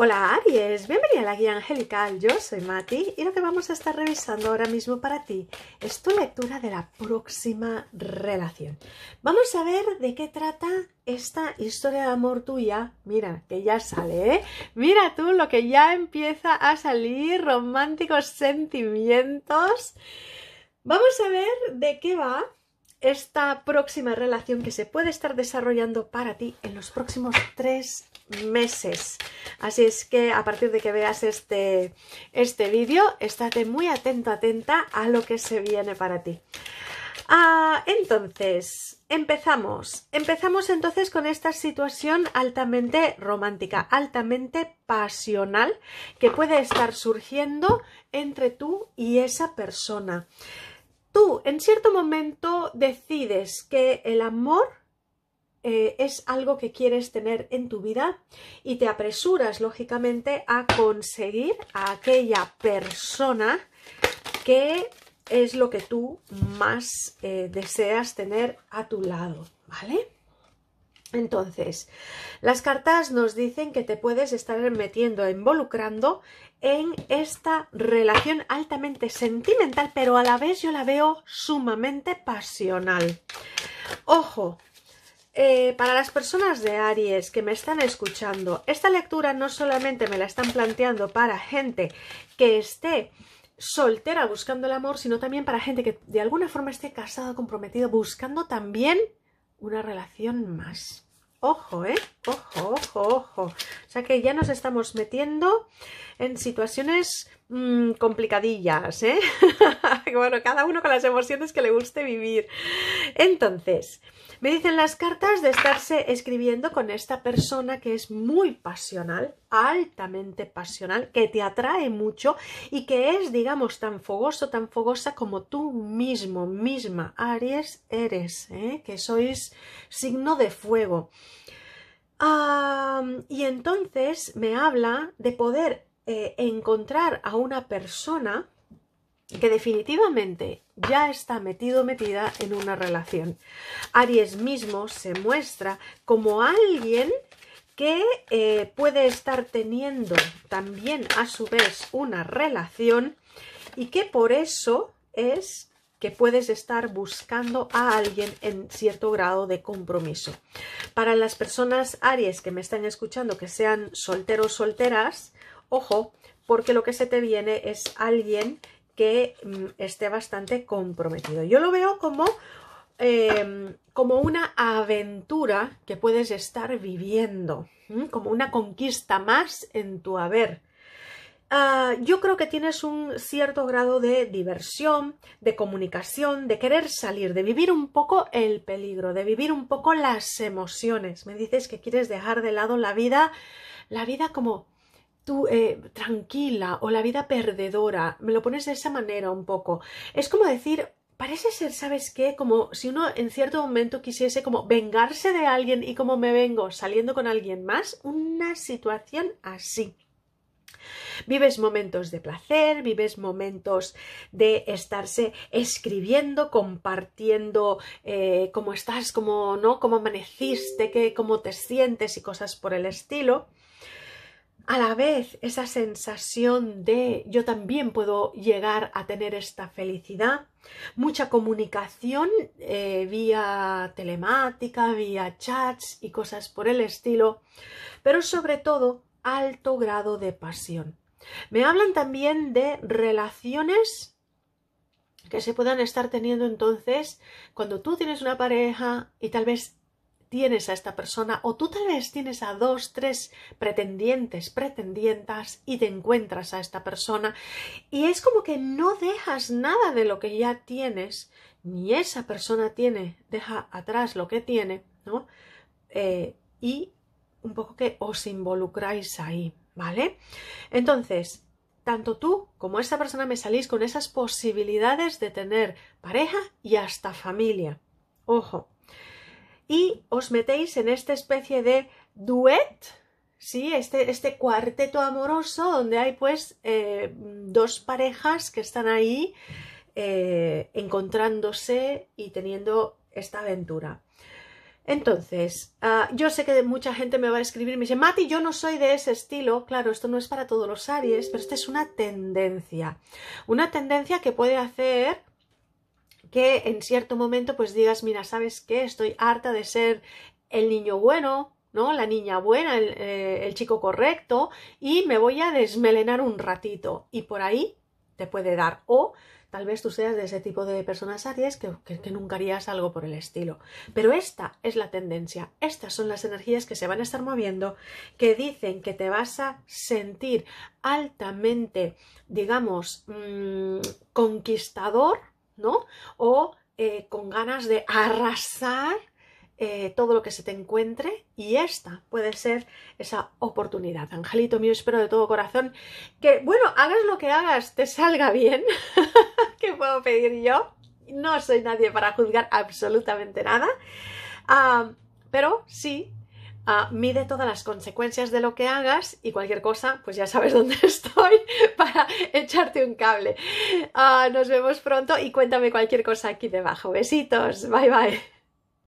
Hola Aries, bienvenida a la guía angelical, yo soy Mati y lo que vamos a estar revisando ahora mismo para ti es tu lectura de la próxima relación. Vamos a ver de qué trata esta historia de amor tuya, mira, que ya sale, ¿eh? Mira tú lo que ya empieza a salir, románticos sentimientos. Vamos a ver de qué va esta próxima relación que se puede estar desarrollando para ti en los próximos tres meses. Así es que a partir de que veas este, este vídeo, estate muy atento, atenta a lo que se viene para ti. Ah, entonces, empezamos. Empezamos entonces con esta situación altamente romántica, altamente pasional que puede estar surgiendo entre tú y esa persona tú en cierto momento decides que el amor eh, es algo que quieres tener en tu vida y te apresuras, lógicamente, a conseguir a aquella persona que es lo que tú más eh, deseas tener a tu lado, ¿vale? Entonces, las cartas nos dicen que te puedes estar metiendo, involucrando en esta relación altamente sentimental, pero a la vez yo la veo sumamente pasional. Ojo, eh, para las personas de Aries que me están escuchando, esta lectura no solamente me la están planteando para gente que esté soltera buscando el amor, sino también para gente que de alguna forma esté casada, comprometida, buscando también una relación más. Ojo, ¿eh? Ojo, ojo, ojo. O sea que ya nos estamos metiendo en situaciones mm, complicadillas, ¿eh? bueno, cada uno con las emociones que le guste vivir. Entonces, me dicen las cartas de estarse escribiendo con esta persona que es muy pasional, altamente pasional, que te atrae mucho y que es, digamos, tan fogoso, tan fogosa como tú mismo, misma, Aries, eres, ¿eh? que sois signo de fuego. y entonces me habla de poder eh, encontrar a una persona que definitivamente ya está metido metida en una relación. Aries mismo se muestra como alguien que eh, puede estar teniendo también a su vez una relación y que por eso es que puedes estar buscando a alguien en cierto grado de compromiso. Para las personas Aries que me están escuchando, que sean solteros solteras, ojo, porque lo que se te viene es alguien que mm, esté bastante comprometido. Yo lo veo como, em, como una aventura que puedes estar viviendo, como una conquista más en tu haber. Ah, yo creo que tienes un cierto grado de diversión, de comunicación, de querer salir, de vivir un poco el peligro, de vivir un poco las emociones. Me dices que quieres dejar de lado la vida, la vida como tú, eh, tranquila o la vida perdedora, me lo pones de esa manera un poco. Es como decir, parece ser, ¿sabes qué? Como si uno en cierto momento quisiese como vengarse de alguien y como me vengo saliendo con alguien más, una situación así. Vives momentos de placer, vives momentos de estarse escribiendo, compartiendo eh, cómo estás, cómo no, cómo amaneciste, qué, cómo te sientes y cosas por el estilo a la vez esa sensación de yo también puedo llegar a tener esta felicidad, mucha comunicación eh, vía telemática, vía chats y cosas por el estilo, pero sobre todo alto grado de pasión. Me hablan también de relaciones que se puedan estar teniendo entonces cuando tú tienes una pareja y tal vez tienes a esta persona o tú tal vez tienes a dos, tres pretendientes, pretendientas y te encuentras a esta persona y es como que no dejas nada de lo que ya tienes, ni esa persona tiene, deja atrás lo que tiene, ¿no? Eh, y un poco que os involucráis ahí, ¿vale? Entonces, tanto tú como esa persona me salís con esas posibilidades de tener pareja y hasta familia. Ojo, y os metéis en esta especie de duet, ¿sí? Este, este cuarteto amoroso donde hay pues eh, dos parejas que están ahí eh, encontrándose y teniendo esta aventura. Entonces, ah, yo sé que mucha gente me va a escribir y me dice, Mati, yo no soy de ese estilo. Claro, esto no es para todos los Aries, pero esta es una tendencia. Una tendencia que puede hacer que en cierto momento pues digas, mira, ¿sabes qué? Estoy harta de ser el niño bueno, ¿no? La niña buena, eh, el, chico correcto, y me voy a desmelenar un ratito. Y por ahí te puede dar. O tal vez tú seas de ese tipo de personas Aries que, que, nunca harías algo por el estilo. Pero esta es la tendencia, estas son las energías que se van a estar moviendo, que dicen que te vas a sentir altamente, digamos, mm, conquistador, ¿no? O eh, con ganas de arrasar eh, todo lo que se te encuentre y esta puede ser esa oportunidad. Angelito mío, espero de todo corazón que, bueno, hagas lo que hagas, te salga bien. ¿Qué puedo pedir yo? No soy nadie para juzgar absolutamente nada. Ah, pero sí Ah, mide todas las consecuencias de lo que hagas y cualquier cosa, pues ya sabes dónde estoy para echarte un cable. Ah, nos vemos pronto y cuéntame cualquier cosa aquí debajo. Besitos, bye bye.